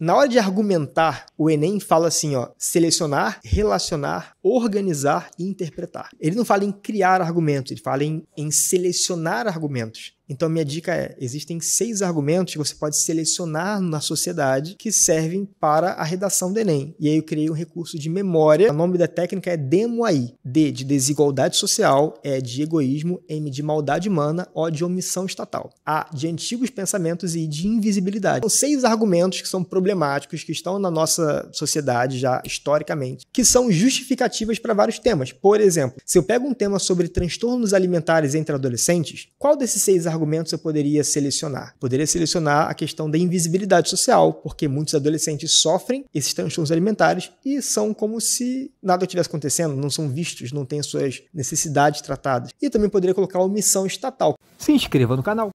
Na hora de argumentar, o Enem fala assim, ó, selecionar, relacionar, organizar e interpretar. Ele não fala em criar argumentos, ele fala em, em selecionar argumentos. Então, minha dica é: existem seis argumentos que você pode selecionar na sociedade que servem para a redação do Enem. E aí eu criei um recurso de memória. O nome da técnica é DEMOAI. D de desigualdade social, E de egoísmo, M de maldade humana, O de omissão estatal. A de antigos pensamentos e de invisibilidade. São seis argumentos que são problemáticos, que estão na nossa sociedade já historicamente, que são justificativas para vários temas. Por exemplo, se eu pego um tema sobre transtornos alimentares entre adolescentes, qual desses seis argumentos? argumentos eu poderia selecionar? Poderia selecionar a questão da invisibilidade social, porque muitos adolescentes sofrem esses transtornos alimentares e são como se nada estivesse acontecendo, não são vistos, não têm suas necessidades tratadas. E também poderia colocar omissão estatal. Se inscreva no canal